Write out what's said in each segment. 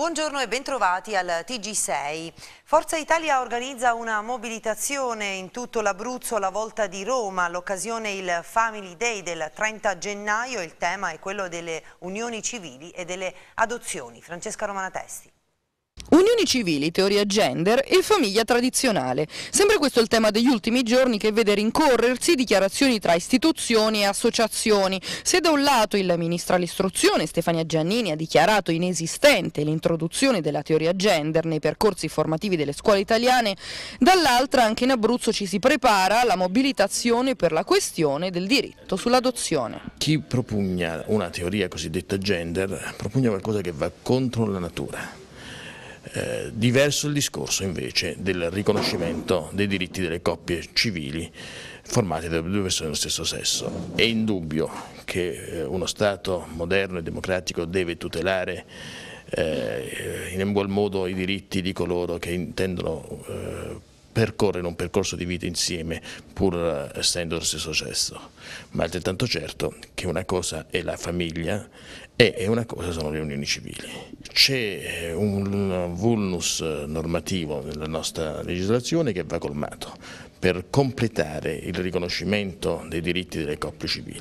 Buongiorno e bentrovati al TG6. Forza Italia organizza una mobilitazione in tutto l'Abruzzo alla volta di Roma, L'occasione il Family Day del 30 gennaio, il tema è quello delle unioni civili e delle adozioni. Francesca Romanatesti. Unioni civili, teoria gender e famiglia tradizionale. Sempre questo è il tema degli ultimi giorni che vede rincorrersi dichiarazioni tra istituzioni e associazioni. Se da un lato il ministro all'istruzione Stefania Giannini ha dichiarato inesistente l'introduzione della teoria gender nei percorsi formativi delle scuole italiane, dall'altra anche in Abruzzo ci si prepara alla mobilitazione per la questione del diritto sull'adozione. Chi propugna una teoria cosiddetta gender propugna qualcosa che va contro la natura eh, diverso il discorso invece del riconoscimento dei diritti delle coppie civili formate da due persone dello stesso sesso. È indubbio che eh, uno Stato moderno e democratico deve tutelare eh, in buon modo i diritti di coloro che intendono eh, percorrere un percorso di vita insieme pur eh, essendo lo stesso sesso, ma è altrettanto certo che una cosa è la famiglia e una cosa sono le unioni civili. C'è un vulnus normativo nella nostra legislazione che va colmato per completare il riconoscimento dei diritti delle coppie civili,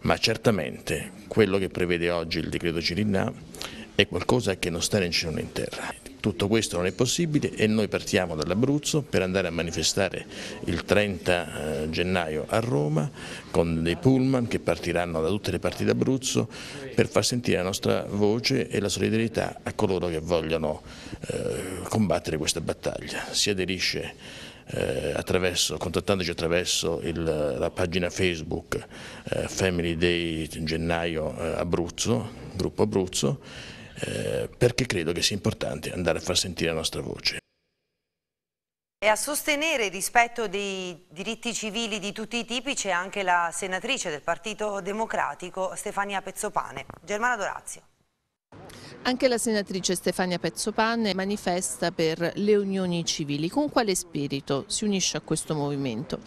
ma certamente quello che prevede oggi il decreto Cirinà è qualcosa che non sta né in cielo né in terra. Tutto questo non è possibile e noi partiamo dall'Abruzzo per andare a manifestare il 30 eh, gennaio a Roma con dei pullman che partiranno da tutte le parti d'Abruzzo per far sentire la nostra voce e la solidarietà a coloro che vogliono eh, combattere questa battaglia. Si aderisce eh, Attraverso, contattandoci attraverso il, la pagina Facebook eh, Family Day Gennaio eh, Abruzzo, Gruppo Abruzzo eh, perché credo che sia importante andare a far sentire la nostra voce. E a sostenere il rispetto dei diritti civili di tutti i tipi c'è anche la senatrice del Partito Democratico Stefania Pezzopane, Germana Dorazio. Anche la senatrice Stefania Pezzopane manifesta per le unioni civili. Con quale spirito si unisce a questo movimento?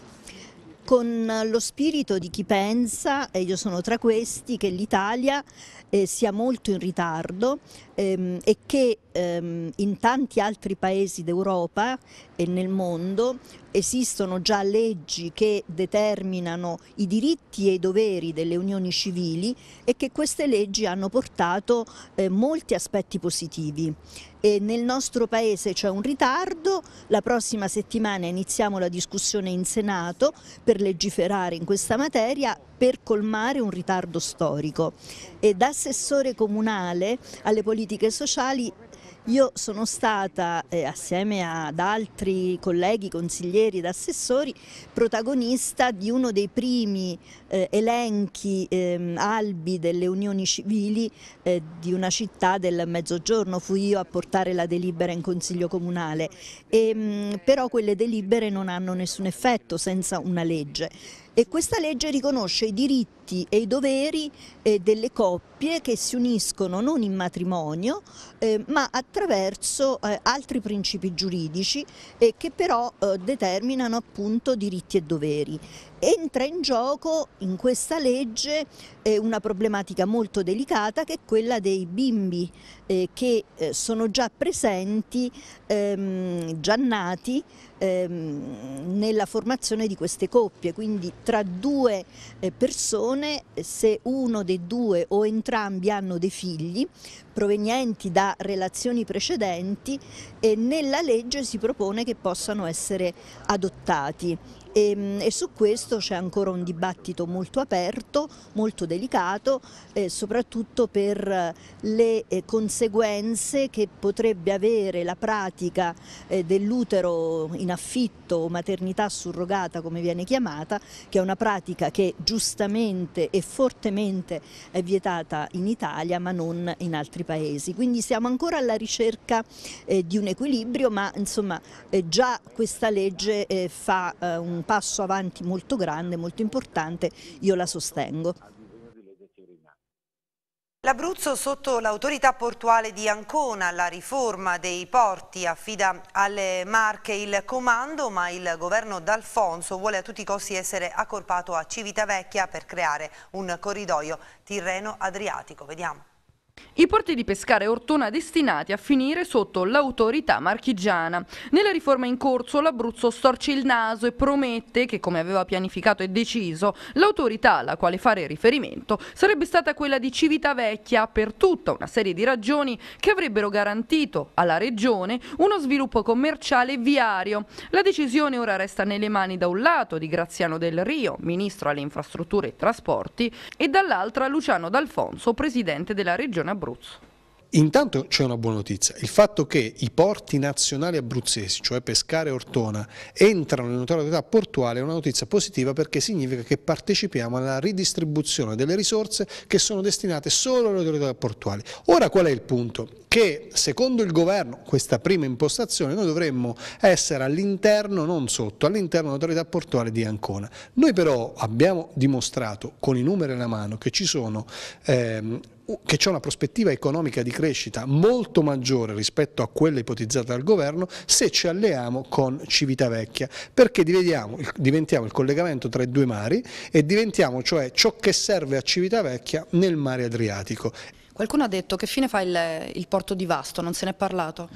con lo spirito di chi pensa, e io sono tra questi, che l'Italia eh, sia molto in ritardo ehm, e che ehm, in tanti altri paesi d'Europa e nel mondo esistono già leggi che determinano i diritti e i doveri delle unioni civili e che queste leggi hanno portato eh, molti aspetti positivi. E nel nostro paese c'è un ritardo, la prossima settimana iniziamo la discussione in Senato per legiferare in questa materia, per colmare un ritardo storico e da assessore comunale alle politiche sociali io sono stata, eh, assieme ad altri colleghi, consiglieri ed assessori, protagonista di uno dei primi eh, elenchi eh, albi delle unioni civili eh, di una città del Mezzogiorno. Fui io a portare la delibera in Consiglio Comunale, e, ehm, mh, però quelle delibere non hanno nessun effetto senza una legge e questa legge riconosce i diritti e i doveri eh, delle coppie che si uniscono non in matrimonio eh, ma attraverso eh, altri principi giuridici che però eh, determinano appunto diritti e doveri entra in gioco in questa legge eh, una problematica molto delicata che è quella dei bimbi eh, che eh, sono già presenti, ehm, già nati ehm, nella formazione di queste coppie, quindi tra due persone se uno dei due o entrambi hanno dei figli provenienti da relazioni precedenti nella legge si propone che possano essere adottati. E, ehm, e, su questo c'è ancora un dibattito molto aperto, molto delicato, eh, soprattutto per eh, le eh, conseguenze che potrebbe avere la pratica eh, dell'utero in affitto o maternità surrogata come viene chiamata, che è una pratica che giustamente e fortemente è vietata in Italia ma non in altri paesi. Quindi siamo ancora alla ricerca eh, di un equilibrio ma insomma eh, già questa legge fa un passo avanti molto grande, molto importante, io la sostengo. L'Abruzzo sotto l'autorità portuale di Ancona la riforma dei porti affida alle Marche il comando ma il governo d'Alfonso vuole a tutti i costi essere accorpato a Civitavecchia per creare un corridoio Tirreno-Adriatico. Vediamo. I porti di Pescara e Ortona destinati a finire sotto l'autorità marchigiana. Nella riforma in corso l'Abruzzo storce il naso e promette che, come aveva pianificato e deciso, l'autorità alla quale fare riferimento sarebbe stata quella di Civitavecchia per tutta una serie di ragioni che avrebbero garantito alla Regione uno sviluppo commerciale e viario. La decisione ora resta nelle mani da un lato di Graziano Del Rio, Ministro alle Infrastrutture e Trasporti, e dall'altra Luciano D'Alfonso, Presidente della Regione Abruzzo. Intanto c'è una buona notizia, il fatto che i porti nazionali abruzzesi, cioè Pescare e Ortona, entrano in autorità portuale è una notizia positiva perché significa che partecipiamo alla ridistribuzione delle risorse che sono destinate solo alle autorità portuali. Ora qual è il punto? Che secondo il governo, questa prima impostazione, noi dovremmo essere all'interno, non sotto, all'interno dell'autorità portuale di Ancona. Noi però abbiamo dimostrato con i numeri alla mano che ci sono... Ehm, che c'è una prospettiva economica di crescita molto maggiore rispetto a quella ipotizzata dal governo se ci alleiamo con Civitavecchia, perché diventiamo, il collegamento tra i due mari e diventiamo cioè ciò che serve a Civitavecchia nel mare Adriatico Qualcuno ha detto che fine fa il, il porto di Vasto, non se ne è parlato?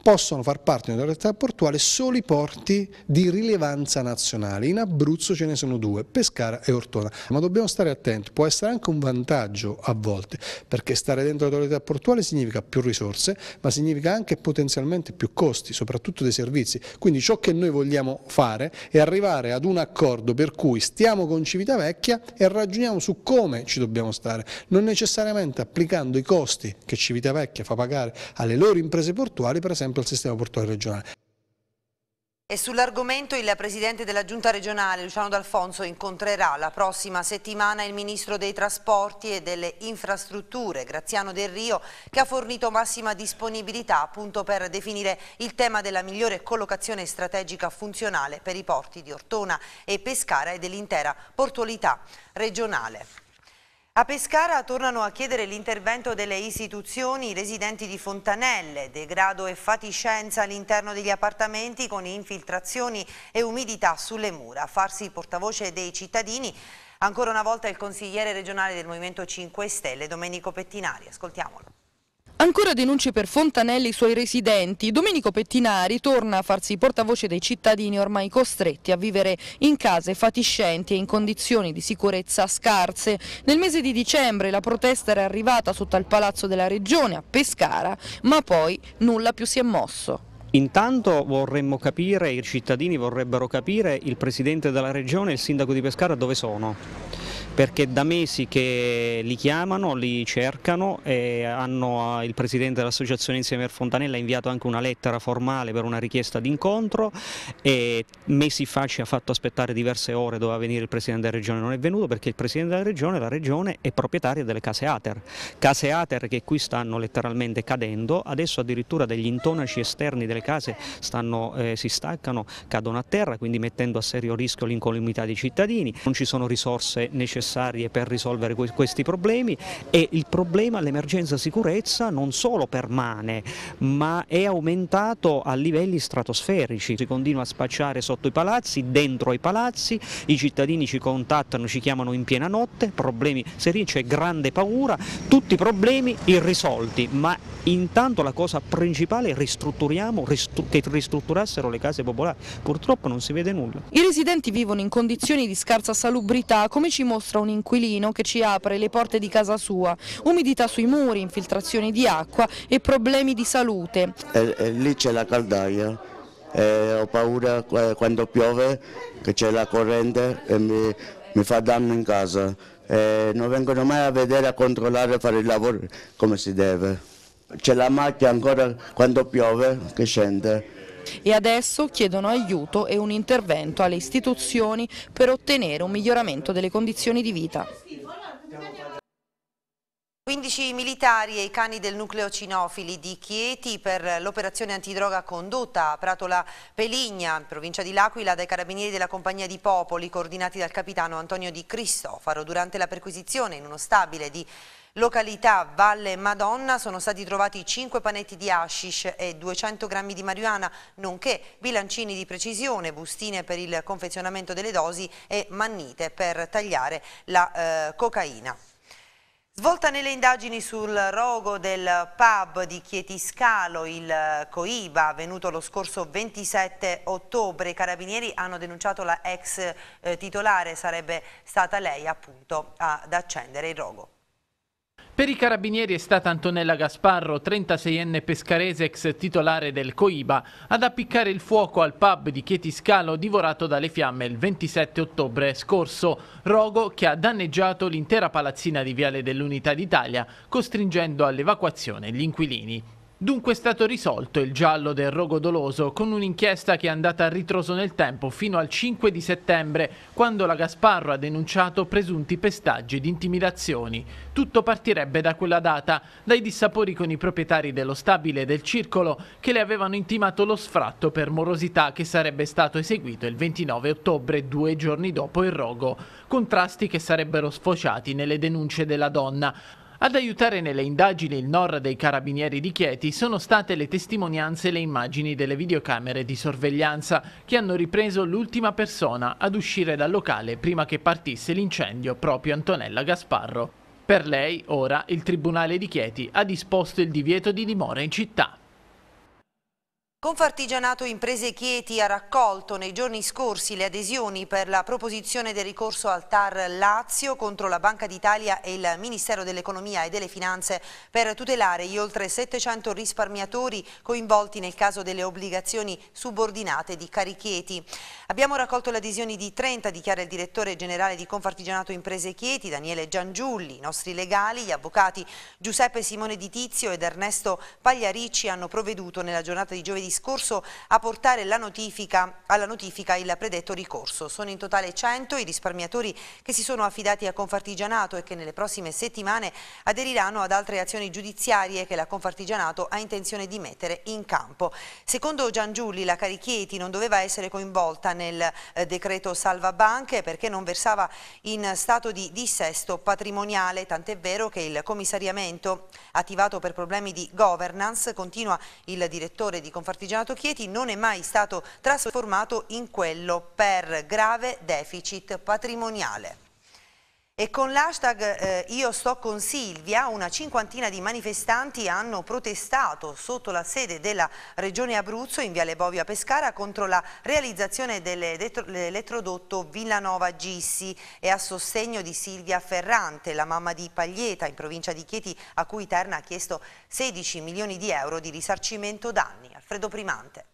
Possono far parte della realtà portuale solo i porti di rilevanza nazionale. In Abruzzo ce ne sono due, Pescara e Ortona. Ma dobbiamo stare attenti, può essere anche un vantaggio a volte, perché stare dentro l'autorità portuale significa più risorse, ma significa anche potenzialmente più costi, soprattutto dei servizi. Quindi ciò che noi vogliamo fare è arrivare ad un accordo per cui stiamo con Civitavecchia e ragioniamo su come ci dobbiamo stare, non necessariamente applicando pagando i costi che Civitavecchia fa pagare alle loro imprese portuali, per esempio al sistema portuale regionale. E sull'argomento il Presidente della Giunta regionale, Luciano D'Alfonso, incontrerà la prossima settimana il Ministro dei Trasporti e delle Infrastrutture, Graziano Del Rio, che ha fornito massima disponibilità appunto per definire il tema della migliore collocazione strategica funzionale per i porti di Ortona e Pescara e dell'intera portualità regionale. A Pescara tornano a chiedere l'intervento delle istituzioni i residenti di Fontanelle, degrado e fatiscenza all'interno degli appartamenti con infiltrazioni e umidità sulle mura. Farsi portavoce dei cittadini, ancora una volta il consigliere regionale del Movimento 5 Stelle, Domenico Pettinari. Ascoltiamolo. Ancora denunce per Fontanelli i suoi residenti. Domenico Pettinari torna a farsi portavoce dei cittadini ormai costretti a vivere in case fatiscenti e in condizioni di sicurezza scarse. Nel mese di dicembre la protesta era arrivata sotto al Palazzo della Regione a Pescara, ma poi nulla più si è mosso. Intanto vorremmo capire, i cittadini vorrebbero capire, il Presidente della Regione e il Sindaco di Pescara dove sono? perché da mesi che li chiamano, li cercano e hanno, ah, il presidente dell'associazione Insieme al Fontanella ha inviato anche una lettera formale per una richiesta d'incontro e mesi fa ci ha fatto aspettare diverse ore, doveva venire il presidente della regione, non è venuto perché il presidente della regione, la regione è proprietaria delle case Ater, case Ater che qui stanno letteralmente cadendo, adesso addirittura degli intonaci esterni delle case stanno, eh, si staccano, cadono a terra quindi mettendo a serio rischio l'incolumità dei cittadini, non ci sono risorse necessarie necessarie per risolvere questi problemi e il problema dell'emergenza sicurezza non solo permane ma è aumentato a livelli stratosferici, si continua a spacciare sotto i palazzi, dentro i palazzi, i cittadini ci contattano, ci chiamano in piena notte, problemi seri, c'è grande paura, tutti problemi irrisolti, ma intanto la cosa principale è ristrutturiamo, che ristrutturassero le case popolari, purtroppo non si vede nulla. I residenti vivono in condizioni di scarsa salubrità, come ci mostra mostra un inquilino che ci apre le porte di casa sua, umidità sui muri, infiltrazioni di acqua e problemi di salute. E, e lì c'è la caldaia, e ho paura quando piove che c'è la corrente e mi, mi fa danno in casa. E non vengono mai a vedere, a controllare, a fare il lavoro come si deve. C'è la macchia ancora quando piove che scende e adesso chiedono aiuto e un intervento alle istituzioni per ottenere un miglioramento delle condizioni di vita. 15 militari e i cani del nucleo cinofili di Chieti per l'operazione antidroga condotta a Pratola Peligna, provincia di L'Aquila, dai carabinieri della Compagnia di Popoli, coordinati dal capitano Antonio Di Cristofaro. Durante la perquisizione in uno stabile di località Valle Madonna sono stati trovati 5 panetti di hashish e 200 grammi di marijuana, nonché bilancini di precisione, bustine per il confezionamento delle dosi e mannite per tagliare la eh, cocaina. Svolta nelle indagini sul rogo del pub di Chietiscalo, il eh, Coiba, avvenuto lo scorso 27 ottobre, i carabinieri hanno denunciato la ex eh, titolare, sarebbe stata lei appunto ad accendere il rogo. Per i carabinieri è stata Antonella Gasparro, 36enne pescarese ex titolare del Coiba, ad appiccare il fuoco al pub di Chietiscalo divorato dalle fiamme il 27 ottobre scorso, rogo che ha danneggiato l'intera palazzina di Viale dell'Unità d'Italia, costringendo all'evacuazione gli inquilini. Dunque è stato risolto il giallo del rogo doloso con un'inchiesta che è andata a ritroso nel tempo fino al 5 di settembre, quando la Gasparro ha denunciato presunti pestaggi ed intimidazioni. Tutto partirebbe da quella data, dai dissapori con i proprietari dello stabile del circolo che le avevano intimato lo sfratto per morosità che sarebbe stato eseguito il 29 ottobre, due giorni dopo il rogo. Contrasti che sarebbero sfociati nelle denunce della donna. Ad aiutare nelle indagini il NOR dei carabinieri di Chieti sono state le testimonianze e le immagini delle videocamere di sorveglianza che hanno ripreso l'ultima persona ad uscire dal locale prima che partisse l'incendio, proprio Antonella Gasparro. Per lei, ora, il Tribunale di Chieti ha disposto il divieto di dimora in città. Confartigianato Imprese Chieti ha raccolto nei giorni scorsi le adesioni per la proposizione del ricorso al TAR Lazio contro la Banca d'Italia e il Ministero dell'Economia e delle Finanze per tutelare gli oltre 700 risparmiatori coinvolti nel caso delle obbligazioni subordinate di Cari Chieti. Abbiamo raccolto le adesioni di 30, dichiara il direttore generale di Confartigianato Imprese Chieti, Daniele Giangiulli. I nostri legali, gli avvocati Giuseppe Simone Di Tizio ed Ernesto Pagliaricci hanno provveduto nella giornata di giovedì scorso a portare notifica, alla notifica il predetto ricorso. Sono in totale 100 i risparmiatori che si sono affidati a Confartigianato e che nelle prossime settimane aderiranno ad altre azioni giudiziarie che la Confartigianato ha intenzione di mettere in campo. Secondo Giangiulli la Carichieti non doveva essere coinvolta nel eh, decreto salva banche perché non versava in stato di dissesto patrimoniale, tant'è vero che il commissariamento attivato per problemi di governance continua il direttore di Confartigianato Portigianato Chieti non è mai stato trasformato in quello per grave deficit patrimoniale. E con l'hashtag eh, Io sto con Silvia una cinquantina di manifestanti hanno protestato sotto la sede della Regione Abruzzo in Viale Bovio a Pescara contro la realizzazione dell'elettrodotto Villanova Gissi e a sostegno di Silvia Ferrante, la mamma di Paglieta in provincia di Chieti a cui Terna ha chiesto 16 milioni di euro di risarcimento danni. Alfredo Primante.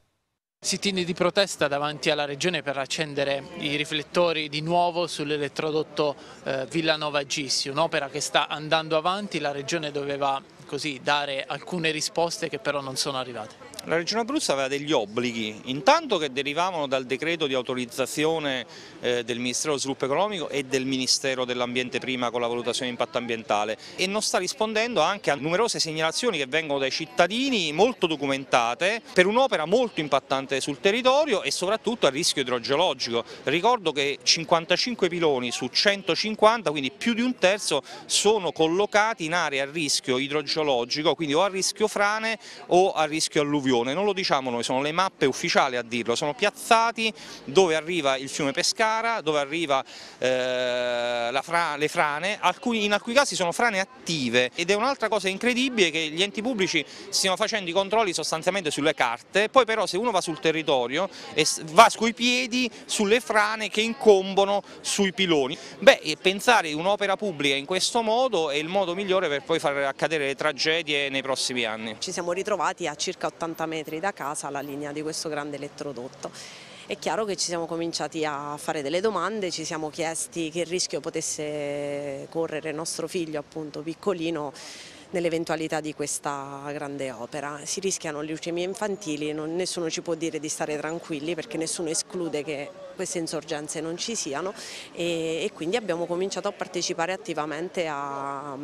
Sitini di protesta davanti alla Regione per accendere i riflettori di nuovo sull'elettrodotto eh, Villanova Gissi, un'opera che sta andando avanti, la Regione doveva così dare alcune risposte che però non sono arrivate. La Regione Abruzzo aveva degli obblighi, intanto che derivavano dal decreto di autorizzazione eh, del Ministero dello Sviluppo Economico e del Ministero dell'Ambiente prima con la valutazione di impatto ambientale e non sta rispondendo anche a numerose segnalazioni che vengono dai cittadini molto documentate per un'opera molto impattante sul territorio e soprattutto a rischio idrogeologico. Ricordo che 55 piloni su 150, quindi più di un terzo, sono collocati in aree a rischio idrogeologico, quindi o a rischio frane o a rischio alluvione alluvione, non lo diciamo noi, sono le mappe ufficiali a dirlo, sono piazzati dove arriva il fiume Pescara, dove arriva eh, fra, le frane, alcuni, in alcuni casi sono frane attive ed è un'altra cosa incredibile che gli enti pubblici stiano facendo i controlli sostanzialmente sulle carte, poi però se uno va sul territorio e va sui piedi sulle frane che incombono sui piloni. Beh, pensare un'opera pubblica in questo modo è il modo migliore per poi far accadere le tragedie nei prossimi anni. Ci siamo ritrovati a circa 80 80 metri da casa la linea di questo grande elettrodotto. È chiaro che ci siamo cominciati a fare delle domande, ci siamo chiesti che rischio potesse correre nostro figlio appunto piccolino nell'eventualità di questa grande opera. Si rischiano leucemie infantili, non, nessuno ci può dire di stare tranquilli perché nessuno esclude che queste insorgenze non ci siano e, e quindi abbiamo cominciato a partecipare attivamente a,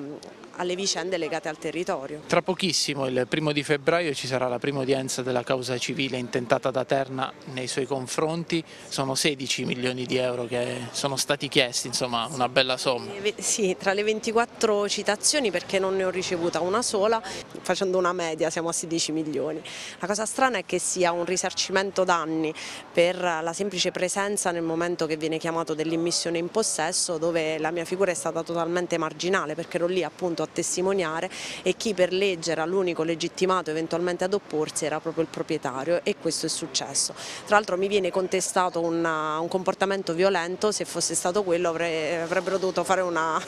alle vicende legate al territorio. Tra pochissimo, il primo di febbraio, ci sarà la prima udienza della causa civile intentata da Terna nei suoi confronti, sono 16 milioni di euro che sono stati chiesti, insomma una bella somma. Sì, tra le 24 citazioni perché non ne ho ricevuta una sola, facendo una media siamo a 16 milioni. La cosa strana è che sia un risarcimento danni per la semplice presenza violenza nel momento che viene chiamato dell'immissione in possesso dove la mia figura è stata totalmente marginale perché ero lì appunto a testimoniare e chi per legge era l'unico legittimato eventualmente ad opporsi era proprio il proprietario e questo è successo. Tra l'altro mi viene contestato una, uh, un comportamento violento, se fosse stato quello avrei, avrebbero dovuto fare una,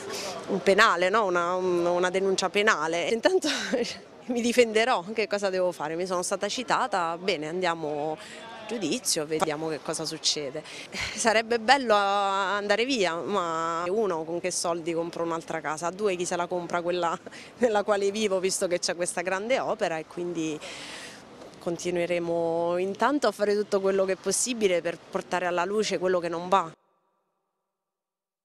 un penale, no? una, un, una denuncia penale. Intanto mi difenderò, che cosa devo fare? Mi sono stata citata, bene andiamo giudizio, vediamo che cosa succede. Eh, sarebbe bello eh, andare via, ma uno con che soldi compro un'altra casa, due chi se la compra quella nella quale vivo visto che c'è questa grande opera e quindi continueremo intanto a fare tutto quello che è possibile per portare alla luce quello che non va.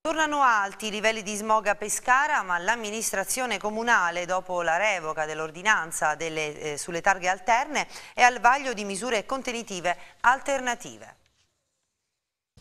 Tornano alti i livelli di smog a Pescara, ma l'amministrazione comunale, dopo la revoca dell'ordinanza eh, sulle targhe alterne, è al vaglio di misure contenitive alternative.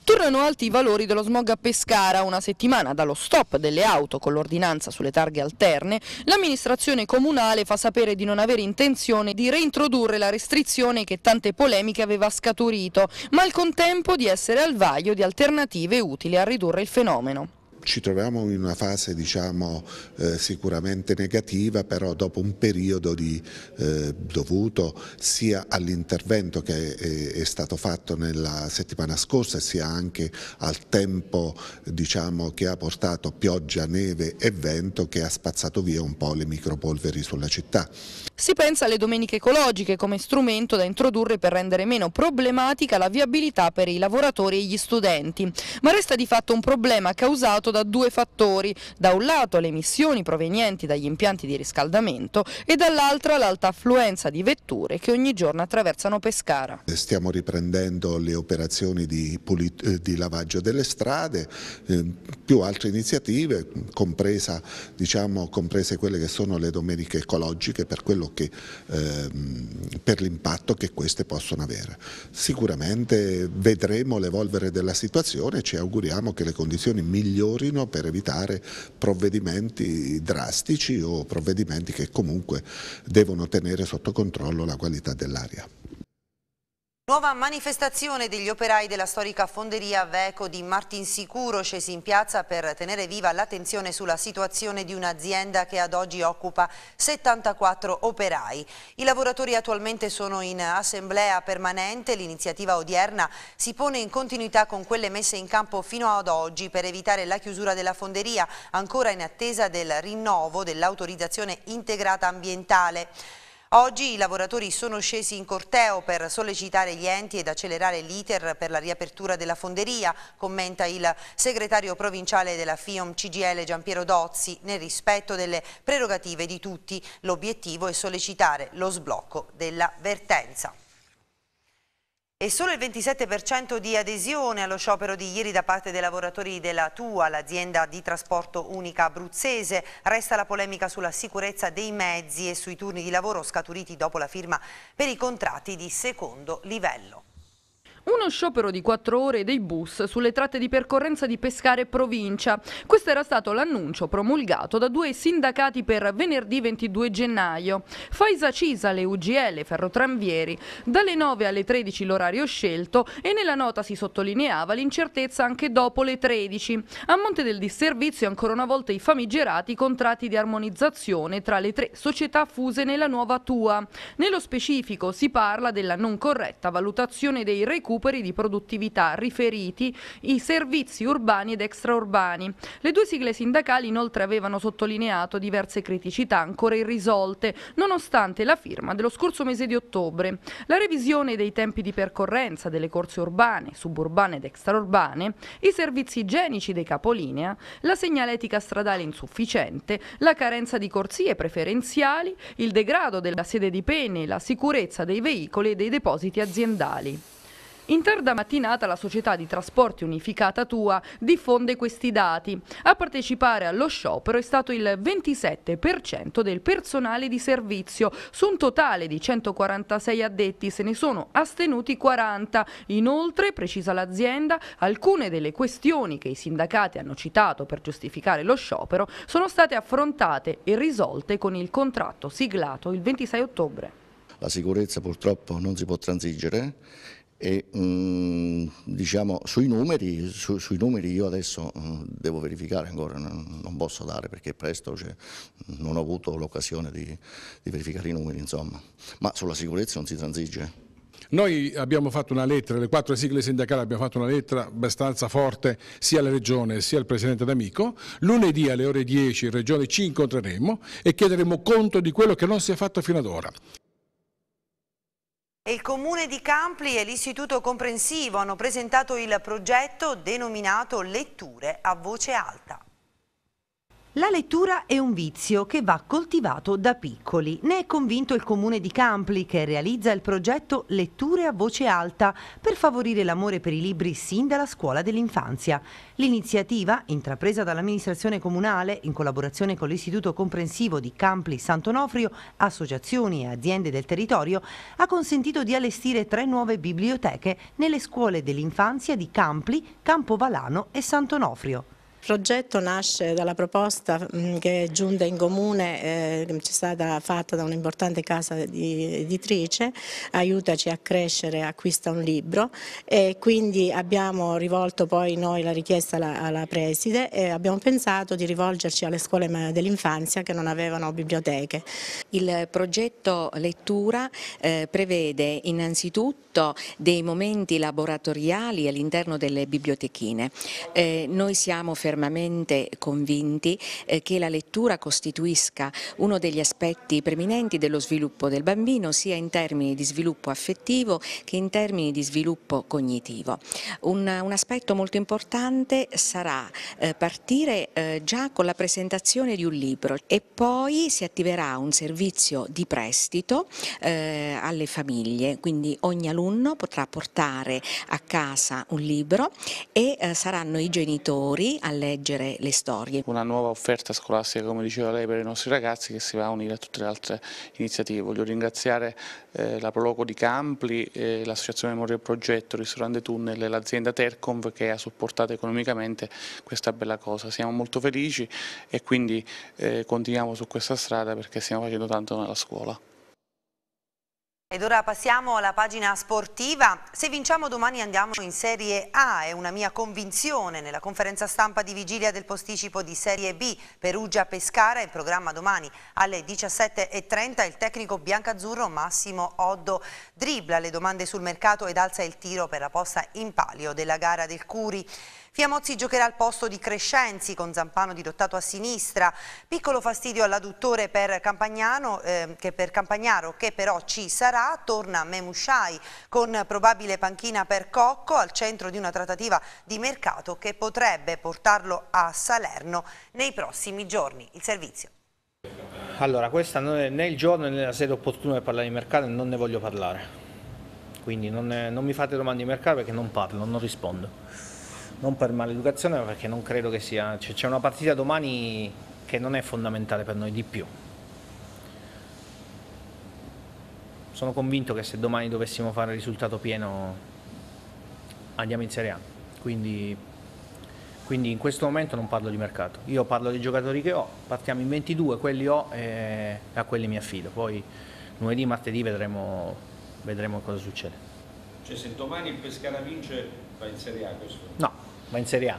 Tornano alti i valori dello smog a Pescara. Una settimana dallo stop delle auto con l'ordinanza sulle targhe alterne, l'amministrazione comunale fa sapere di non avere intenzione di reintrodurre la restrizione che tante polemiche aveva scaturito, ma al contempo di essere al vaglio di alternative utili a ridurre il fenomeno ci troviamo in una fase diciamo, eh, sicuramente negativa, però dopo un periodo di, eh, dovuto sia all'intervento che è, è, stato fatto nella settimana scorsa, sia anche al tempo diciamo, che ha portato pioggia, neve e vento che ha spazzato via un po' le micropolveri sulla città. Si pensa alle domeniche ecologiche come strumento da introdurre per rendere meno problematica la viabilità per i lavoratori e gli studenti, ma resta di fatto un problema causato da due fattori, da un lato le emissioni provenienti dagli impianti di riscaldamento e dall'altra l'alta affluenza di vetture che ogni giorno attraversano Pescara. Stiamo riprendendo le operazioni di, eh, di lavaggio delle strade, eh, più altre iniziative, compresa, diciamo, comprese quelle che sono le domeniche ecologiche per, che, eh, per l'impatto che queste possono avere. Sicuramente vedremo l'evolvere della situazione e ci auguriamo che le condizioni migliori durino per evitare provvedimenti drastici o provvedimenti che comunque devono tenere sotto controllo la qualità dell'aria. Nuova manifestazione degli operai della storica fonderia Veco di Martinsicuro scesi in piazza per tenere viva l'attenzione sulla situazione di un'azienda che ad oggi occupa 74 operai. I lavoratori attualmente sono in assemblea permanente, l'iniziativa odierna si pone in continuità con quelle messe in campo fino ad oggi per evitare la chiusura della fonderia ancora in attesa del rinnovo dell'autorizzazione integrata ambientale. Oggi i lavoratori sono scesi in corteo per sollecitare gli enti ed accelerare l'iter per la riapertura della fonderia, commenta il segretario provinciale della FIOM CGL Giampiero Dozzi, nel rispetto delle prerogative di tutti. L'obiettivo è sollecitare lo sblocco della vertenza e solo il 27% di adesione allo sciopero di ieri da parte dei lavoratori della TUA, l'azienda di trasporto unica abruzzese. Resta la polemica sulla sicurezza dei mezzi e sui turni di lavoro scaturiti dopo la firma per i contratti di secondo livello. Uno sciopero di quattro ore dei bus sulle tratte di percorrenza di Pescare Provincia. Questo era stato l'annuncio promulgato da due sindacati per venerdì 22 gennaio. Faisa Cisale, UGL, Ferrotranvieri, dalle 9 alle 13 l'orario scelto e nella nota si sottolineava l'incertezza anche dopo le 13. A monte del disservizio ancora una volta i famigerati contratti di armonizzazione tra le tre società fuse nella nuova TUA. Nello specifico si parla della non corretta valutazione dei recursi recuperi di produttività riferiti i servizi urbani ed extraurbani. Le due sigle sindacali inoltre avevano sottolineato diverse criticità ancora irrisolte, nonostante la firma dello scorso mese di ottobre. La revisione dei tempi di percorrenza delle corse urbane, suburbane ed extraurbane, i servizi igienici dei capolinea, la segnaletica stradale insufficiente, la carenza di corsie preferenziali, il degrado della sede di pene, la sicurezza dei veicoli e dei depositi aziendali. In tarda mattinata la società di trasporti unificata Tua diffonde questi dati. A partecipare allo sciopero è stato il 27% del personale di servizio. Su un totale di 146 addetti se ne sono astenuti 40. Inoltre, precisa l'azienda, alcune delle questioni che i sindacati hanno citato per giustificare lo sciopero sono state affrontate e risolte con il contratto siglato il 26 ottobre. La sicurezza purtroppo non si può transigere e, mm, diciamo, sui, numeri, su, sui numeri, io adesso mm, devo verificare ancora, non, non, posso dare perché presto cioè, non ho avuto l'occasione di, di, verificare i numeri, insomma. ma sulla sicurezza non si transige. Noi abbiamo fatto una lettera, le quattro sigle sindacali abbiamo fatto una lettera abbastanza forte sia alla Regione sia al Presidente D'Amico. Lunedì alle ore 10 in Regione ci incontreremo e chiederemo conto di quello che non si è fatto fino ad ora. Il Comune di Campli e l'Istituto Comprensivo hanno presentato il progetto denominato Letture a voce alta. La lettura è un vizio che va coltivato da piccoli. Ne è convinto il comune di Campli che realizza il progetto Letture a voce alta per favorire l'amore per i libri sin dalla scuola dell'infanzia. L'iniziativa, intrapresa dall'amministrazione comunale in collaborazione con l'Istituto Comprensivo di Campli Sant'Onofrio, associazioni e aziende del territorio, ha consentito di allestire tre nuove biblioteche nelle scuole dell'infanzia di Campli, Campovalano e Sant'Onofrio. Il progetto nasce dalla proposta mm, che è giunta in comune, eh, che è stata fatta da un'importante casa editrice, aiutaci a crescere, acquista un libro e quindi abbiamo rivolto poi noi la richiesta alla, alla preside e abbiamo pensato di rivolgerci alle scuole dell'infanzia che non avevano biblioteche. Il progetto lettura eh, prevede innanzitutto dei momenti laboratoriali all'interno delle bibliotechine. Eh, noi siamo fermati fermamente convinti eh, che la lettura costituisca uno degli aspetti preminenti dello sviluppo del bambino sia in termini di sviluppo affettivo che in termini di sviluppo cognitivo. Un, un aspetto molto importante sarà eh, partire eh, già con la presentazione di un libro e poi si attiverà un servizio di prestito alle famiglie, quindi ogni alunno potrà portare a casa un libro e saranno i genitori alle leggere le storie. Una nuova offerta scolastica, come diceva lei, per i nostri ragazzi che si va a unire a tutte le altre iniziative. Voglio ringraziare eh, la Proloco di Campli, eh, l'Associazione Memoria e Progetto, Ristorante Tunnel e l'azienda Terconv che ha supportato economicamente questa bella cosa. Siamo molto felici e quindi eh, continuiamo su questa strada perché stiamo facendo tanto nella scuola. Ed ora passiamo alla pagina sportiva. Se vinciamo domani andiamo in Serie A, è una mia convinzione. Nella conferenza stampa di vigilia del posticipo di Serie B, Perugia-Pescara, in programma domani alle 17.30, il tecnico biancazzurro Massimo Oddo dribbla le domande sul mercato ed alza il tiro per la posta in palio della gara del Curi. Fiamozzi giocherà al posto di Crescenzi con Zampano dirottato a sinistra. Piccolo fastidio all'adduttore per, eh, che per Campagnaro che però ci sarà. Torna Memushai con probabile panchina per Cocco al centro di una trattativa di mercato che potrebbe portarlo a Salerno nei prossimi giorni. Il servizio. Allora, questo non è né il giorno né la sede opportuna per parlare di mercato e non ne voglio parlare. Quindi non, è, non mi fate domande di mercato perché non parlo, non rispondo non per maleducazione, ma perché non credo che sia. Cioè, c'è una partita domani che non è fondamentale per noi di più. Sono convinto che se domani dovessimo fare il risultato pieno andiamo in Serie A. Quindi, quindi in questo momento non parlo di mercato. Io parlo dei giocatori che ho, partiamo in 22, quelli ho e a quelli mi affido. Poi lunedì, martedì vedremo, vedremo cosa succede. Cioè se domani il Pescara vince va in Serie A questo? No ma in Serie A.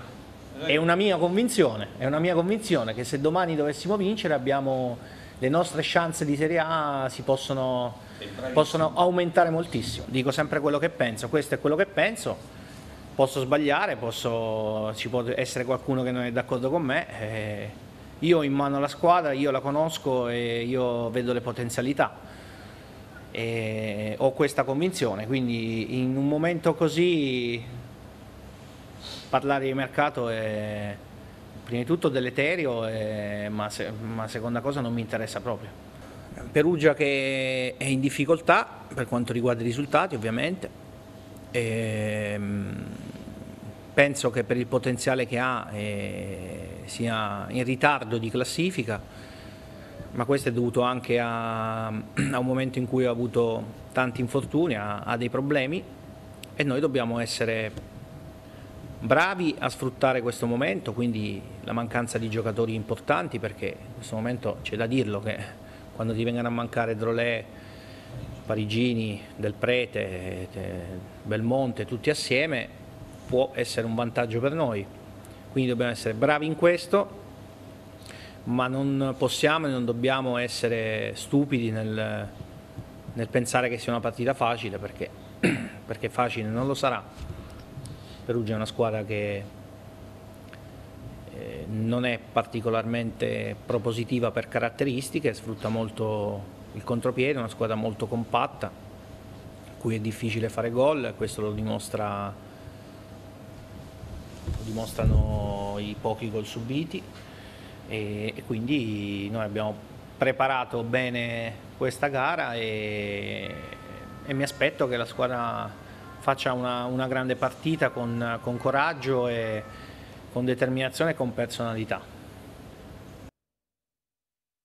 È una mia convinzione, è una mia convinzione che se domani dovessimo vincere abbiamo le nostre chance di Serie A si possono, possono aumentare moltissimo. Dico sempre quello che penso, questo è quello che penso posso sbagliare, posso, ci può essere qualcuno che non è d'accordo con me. Eh, io ho in mano la squadra, io la conosco e io vedo le potenzialità. E ho questa convinzione, quindi in un momento così parlare di mercato è prima di tutto dell'Eterio, ma, se, ma seconda cosa non mi interessa proprio. Perugia che è in difficoltà per quanto riguarda i risultati ovviamente, e, ehm, penso che per il potenziale che ha eh, sia in ritardo di classifica, ma questo è dovuto anche a, a un momento in cui ha avuto tanti infortuni, ha dei problemi e noi dobbiamo essere bravi a sfruttare questo momento, quindi la mancanza di giocatori importanti perché in questo momento c'è da dirlo che quando ti vengono a mancare Drolè, Parigini, Del Prete, eh, Belmonte tutti assieme può essere un vantaggio per noi, quindi dobbiamo essere bravi in questo ma non possiamo e non dobbiamo essere stupidi nel, nel pensare che sia una partita facile perché, perché facile non lo sarà. Perugia è una squadra che eh, non è particolarmente propositiva per caratteristiche, sfrutta molto il contropiede, è una squadra molto compatta, a cui è difficile fare gol, questo lo, dimostra, lo dimostrano i pochi gol subiti e, e, quindi noi abbiamo preparato bene questa gara e, e mi aspetto che la squadra faccia una, una grande partita con, con coraggio e con determinazione e con personalità.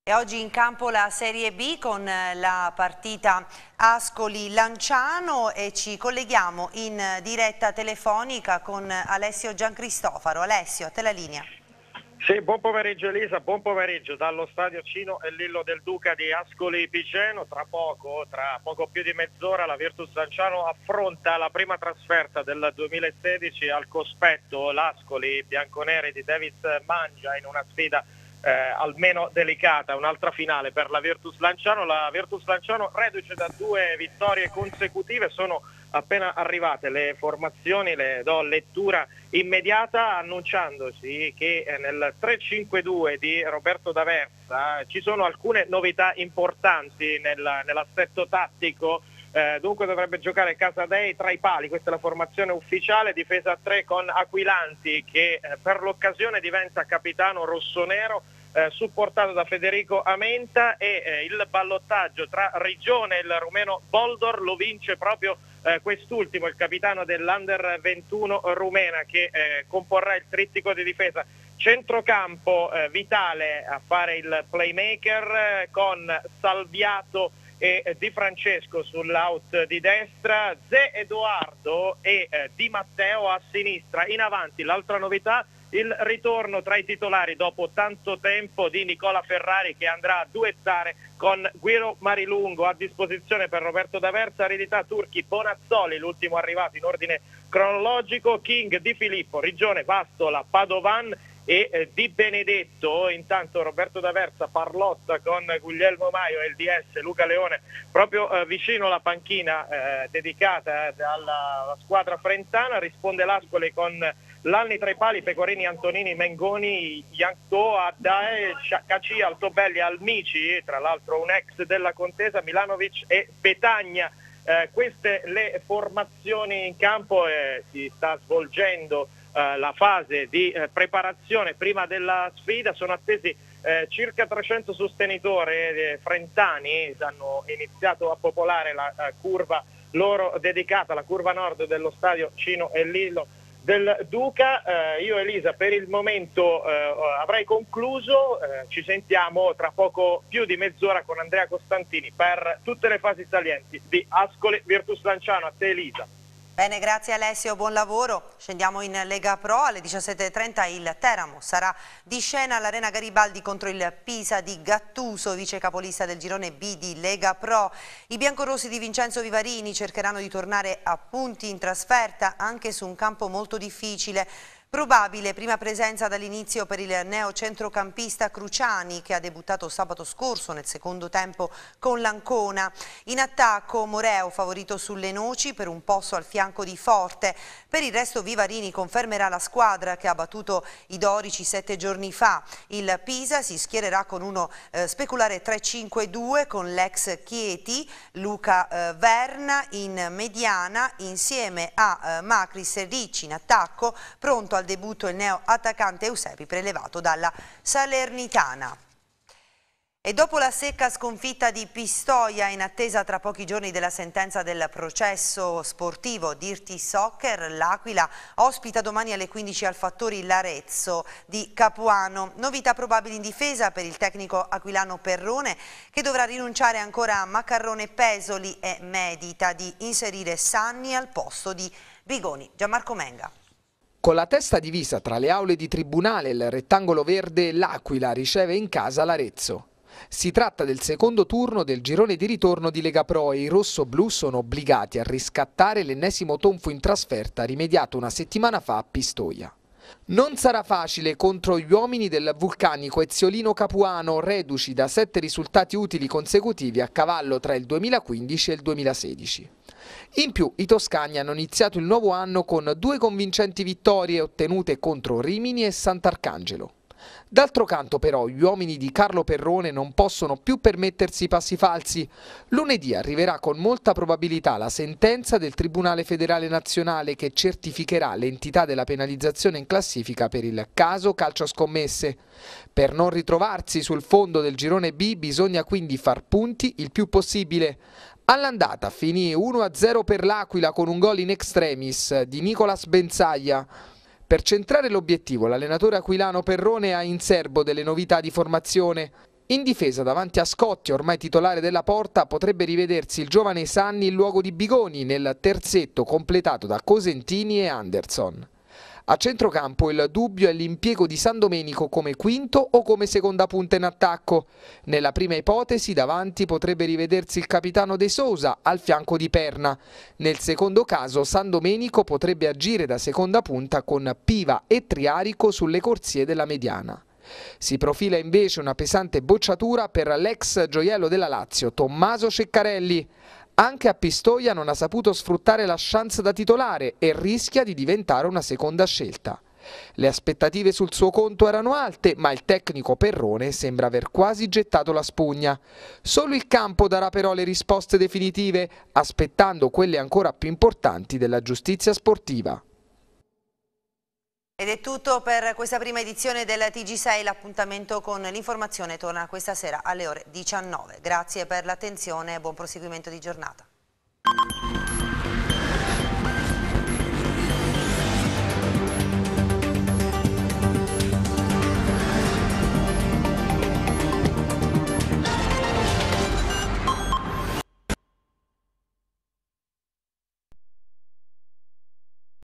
E oggi in campo la Serie B con eh, la partita Ascoli-Lanciano e ci colleghiamo in eh, diretta telefonica con eh, Alessio Giancristofaro. Alessio, a te la linea. Sì, buon pomeriggio Elisa, buon pomeriggio dallo stadio Cino e Lillo del Duca di Ascoli Piceno. Tra poco, tra poco più di mezz'ora, la Virtus Lanciano affronta la prima trasferta del 2016 al cospetto l'Ascoli bianconeri di Davis Mangia in una sfida eh, almeno delicata, un'altra finale per la Virtus Lanciano. La Virtus Lanciano reduce da due vittorie consecutive, sono appena arrivate le formazioni le do lettura immediata annunciandosi che eh, nel 3-5-2 di Roberto D'Aversa eh, ci sono alcune novità importanti nel, nell'assetto tattico eh, dunque dovrebbe giocare Casadei tra i pali, questa è la formazione ufficiale, difesa a 3 con Aquilanti che eh, per l'occasione diventa capitano rossonero eh, supportato da Federico Amenta e eh, il ballottaggio tra Rigione e il rumeno Boldor lo vince proprio eh, quest'ultimo il capitano dell'Under 21 rumena che eh, comporrà il trittico di difesa. Centrocampo eh, Vitale a fare il playmaker eh, con Salviato e eh, Di Francesco sull'out di destra, Ze Edoardo e eh, Di Matteo a sinistra. In avanti l'altra novità il ritorno tra i titolari dopo tanto tempo di Nicola Ferrari che andrà a duettare con Guido Marilungo a disposizione per Roberto D'Aversa, Aridità Turchi, Bonazzoli, l'ultimo arrivato in ordine cronologico, King, Di Filippo, Rigione, Bastola, Padovan e eh, Di Benedetto. Intanto Roberto D'Aversa parlotta con Guglielmo Maio LDS, Luca Leone proprio eh, vicino alla panchina eh, dedicata alla squadra frentana, risponde l'Ascoli con Lanni tra i pali, Pecorini, Antonini, Mengoni, Yankto, Addae, Caci, Altobelli, Almici, tra l'altro un ex della contesa, Milanovic e Petagna. Eh, queste le formazioni in campo eh, si sta svolgendo eh, la fase di eh, preparazione prima della sfida, sono attesi eh, circa 300 sostenitori eh, frentani, hanno iniziato a popolare la curva loro dedicata, la curva nord dello stadio Cino e Lillo del Duca. Eh, io Elisa per il momento eh, avrei concluso, eh, ci sentiamo tra poco più di mezz'ora con Andrea Costantini per tutte le fasi salienti di Ascoli Virtus Lanciano. A te Elisa. Bene, grazie Alessio, buon lavoro. Scendiamo in Lega Pro alle 17.30 il Teramo sarà di scena all'Arena Garibaldi contro il Pisa di Gattuso, vice capolista del girone B di Lega Pro. I biancorossi di Vincenzo Vivarini cercheranno di tornare a punti in trasferta anche su un campo molto difficile. Probabile prima presenza dall'inizio per il neocentrocampista Cruciani che ha debuttato sabato scorso nel secondo tempo con l'Ancona. In attacco Moreo favorito sulle noci per un posto al fianco di Forte. Per il resto Vivarini confermerà la squadra che ha battuto i Dorici sette giorni fa. Il Pisa si schiererà con uno eh, speculare 3-5-2 con l'ex Chieti, Luca eh, Verna in mediana insieme a eh, Macri Ricci in attacco pronto a al debutto il neo attaccante Eusepi prelevato dalla Salernitana. E dopo la secca sconfitta di Pistoia, in attesa tra pochi giorni della sentenza del processo sportivo Dirti Soccer, l'Aquila ospita domani alle 15 al Fattori l'Arezzo di Capuano. Novità probabili in difesa per il tecnico aquilano Perrone, che dovrà rinunciare ancora a Maccarrone Pesoli e medita di inserire Sanni al posto di Bigoni. Gianmarco Menga. Con la testa divisa tra le aule di tribunale e il rettangolo verde, l'Aquila riceve in casa l'Arezzo. Si tratta del secondo turno del girone di ritorno di Lega Pro e i rosso-blu sono obbligati a riscattare l'ennesimo tonfo in trasferta rimediato una settimana fa a Pistoia. Non sarà facile contro gli uomini del vulcanico Eziolino Capuano, reduci da sette risultati utili consecutivi a cavallo tra il 2015 e il 2016. In più i toscani hanno iniziato il nuovo anno con due convincenti vittorie ottenute contro Rimini e Sant'Arcangelo. D'altro canto però gli uomini di Carlo Perrone non possono più permettersi passi falsi. Lunedì arriverà con molta probabilità la sentenza del Tribunale federale nazionale che certificherà l'entità della penalizzazione in classifica per il caso calcio scommesse. Per non ritrovarsi sul fondo del girone B bisogna quindi far punti il più possibile. All'andata finì 1-0 per l'Aquila con un gol in extremis di Nicolas Benzaglia. Per centrare l'obiettivo l'allenatore aquilano Perrone ha in serbo delle novità di formazione. In difesa davanti a Scotti, ormai titolare della porta, potrebbe rivedersi il giovane Sanni in luogo di Bigoni nel terzetto completato da Cosentini e Anderson. A centrocampo il dubbio è l'impiego di San Domenico come quinto o come seconda punta in attacco. Nella prima ipotesi davanti potrebbe rivedersi il capitano De Sousa al fianco di Perna. Nel secondo caso San Domenico potrebbe agire da seconda punta con Piva e Triarico sulle corsie della mediana. Si profila invece una pesante bocciatura per l'ex gioiello della Lazio, Tommaso Ceccarelli. Anche a Pistoia non ha saputo sfruttare la chance da titolare e rischia di diventare una seconda scelta. Le aspettative sul suo conto erano alte, ma il tecnico Perrone sembra aver quasi gettato la spugna. Solo il campo darà però le risposte definitive, aspettando quelle ancora più importanti della giustizia sportiva. Ed è tutto per questa prima edizione del TG6, l'appuntamento con l'informazione torna questa sera alle ore 19. Grazie per l'attenzione e buon proseguimento di giornata.